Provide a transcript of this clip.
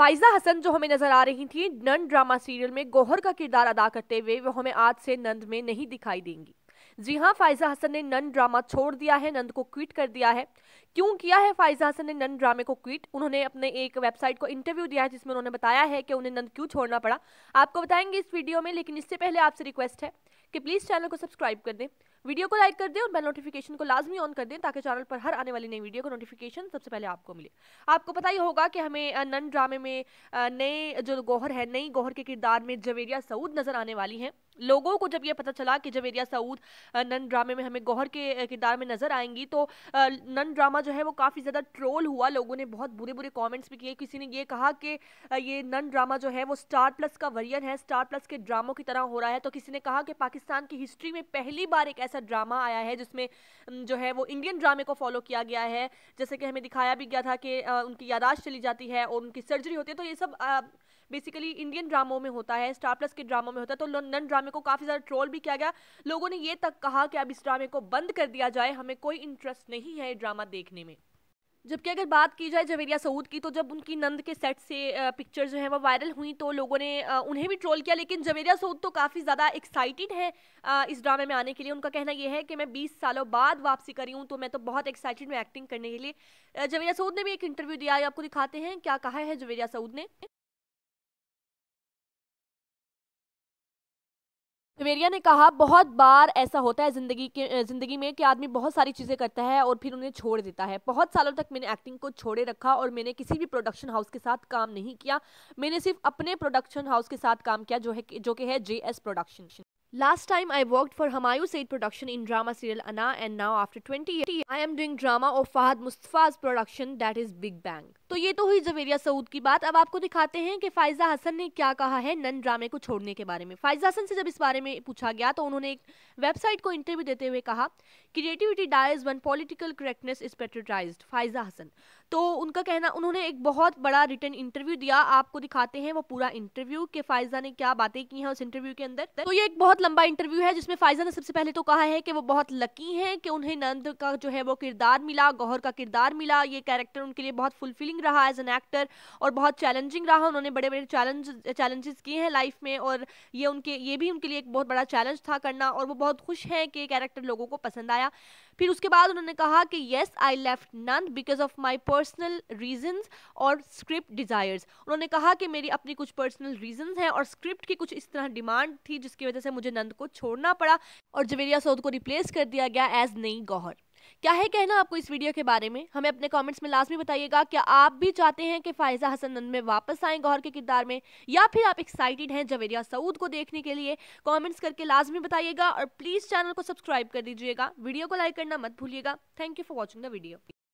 Pfizer Hasan जो हमें नजर आ रही थी नंद ड्रामा सीरियल में गोहर का किरदार अदा करते हुए वो हमें आज से नंद में नहीं दिखाई देंगी जी हाँ फाइजा हसन ने नंद ड्रामा छोड़ दिया है नंद को क्विट कर दिया है क्यों किया है फाइजा हसन ने नंद ड्रामे को क्विट उन्होंने अपने एक वेबसाइट को इंटरव्यू दिया है जिसमें उन्होंने बताया है कि उन्हें नंद क्यों छोड़ना पड़ा आपको बताएंगे इस वीडियो में लेकिन इससे पहले आपसे रिक्वेस्ट है कि प्लीज़ चैनल को सब्सक्राइब कर दें वीडियो को लाइक कर दें और बेल नोटिफिकेशन को लाजमी ऑन कर दें ताकि चैनल पर हर आने वाली नई वीडियो का नोटिफिकेशन सबसे पहले आपको मिले आपको पता ही होगा कि हमें नन ड्रामे में नए जो गौहर है नई गौहर के किरदार में जवेरिया सऊद नज़र आने वाली हैं लोगों को जब यह पता चला कि जब एरिया सऊद नन ड्रामे में हमें गौहर के किरदार में नज़र आएंगी तो नन ड्रामा जो है वो काफ़ी ज़्यादा ट्रोल हुआ लोगों ने बहुत बुरे बुरे कमेंट्स भी किए किसी ने ये कहा कि ये नन ड्रामा जो है वो स्टार प्लस का वरियन है स्टार प्लस के ड्रामों की तरह हो रहा है तो किसी ने कहा कि पाकिस्तान की हिस्ट्री में पहली बार एक ऐसा ड्रामा आया है जिसमें जो है वो इंडियन ड्रामे को फॉलो किया गया है जैसे कि हमें दिखाया भी गया था कि उनकी यादाश्त चली जाती है और उनकी सर्जरी होती है तो ये सब बेसिकली इंडियन ड्रामों में होता है स्टार प्लस के ड्रामों में होता है तो नन ड्रामे ड्रामे को काफ़ी ज़्यादा ट्रोल भी किया गया लोगों ने ये तक कहा कि अब इस ड्रामे को बंद कर दिया जाए हमें कोई इंटरेस्ट नहीं है ड्रामा देखने में जबकि अगर बात की जाए जवेरिया सऊद की तो जब उनकी नंद के सेट से पिक्चर जो है वो वायरल हुई तो लोगों ने उन्हें भी ट्रोल किया लेकिन जवेरिया सऊद तो काफ़ी ज़्यादा एक्साइटेड हैं इस ड्रामे में आने के लिए उनका कहना यह है कि मैं 20 सालों बाद वापसी करी हूँ तो मैं तो बहुत एक्साइटेड हूँ एक्टिंग करने के लिए जवेरिया सऊद ने भी एक इंटरव्यू दिया आपको दिखाते हैं क्या कहा है जवेरिया सऊद ने वेरिया ने कहा बहुत बार ऐसा होता है ज़िंदगी के ज़िंदगी में कि आदमी बहुत सारी चीज़ें करता है और फिर उन्हें छोड़ देता है बहुत सालों तक मैंने एक्टिंग को छोड़े रखा और मैंने किसी भी प्रोडक्शन हाउस के साथ काम नहीं किया मैंने सिर्फ अपने प्रोडक्शन हाउस के साथ काम किया जो है जो कि है J S production Last time I worked for Hamayu Said production in drama serial Anna and now after 20 years I am doing drama of Fahad Mustafa's production that is Big Bang. तो ये तो हुई जवेरिया सऊद की बात अब आपको दिखाते हैं कि फायजा हसन ने क्या कहा है नन ड्रामे को छोड़ने के बारे में फायजा हसन से जब इस बारे में पूछा गया तो उन्होंने एक वेबसाइट को इंटरव्यू देते हुए कहा creativity dies when political correctness is patronised Faiza Hasan तो उनका कहना उन्होंने एक बहुत बड़ा रिटर्न इंटरव्यू दिया आपको दिखाते हैं वो पूरा इंटरव्यू कि फायजा ने क्या बातें की हैं उस इंटरव्यू के अंदर तो ये एक बहुत लंबा इंटरव्यू है जिसमें फाइजा ने सबसे पहले तो कहा है कि वो बहुत लकी हैं कि उन्हें नंद का जो है वो किरदार मिला गौहर का किरदार मिला ये कैरेक्टर उनके लिए बहुत फुलफिलिंग रहा एज एन एक्टर और बहुत चैलेंजिंग रहा उन्होंने बड़े बड़े चैलेंज चैलेंजेस किए हैं लाइफ में और ये उनके ये भी उनके लिए एक बहुत बड़ा चैलेंज था करना और वो बहुत खुश हैं कि कैरेक्टर लोगों को पसंद आया फिर उसके बाद उन्होंने कहा कि yes I left Nand because of my personal reasons और स्क्रिप्ट डिज़ायर्स उन्होंने कहा कि मेरी अपनी कुछ पर्सनल रीजन्स हैं और स्क्रिप्ट की कुछ इस तरह डिमांड थी जिसकी वजह से मुझे संजय नंद को छोड़ना पड़ा और जवेरिया सौद को रिप्लेस कर दिया गया एज नई गौहर क्या है कहना आपको इस वीडियो के बारे में हमें अपने कमेंट्स में लाजमी बताइएगा क्या आप भी चाहते हैं कि फायजा हसन नंद में वापस आए गौहर के किरदार में या फिर आप एक्साइटेड हैं जवेरिया सऊद को देखने के लिए कमेंट्स करके लाजमी बताइएगा और प्लीज़ चैनल को सब्सक्राइब कर दीजिएगा वीडियो को लाइक करना मत भूलिएगा thank you for watching the video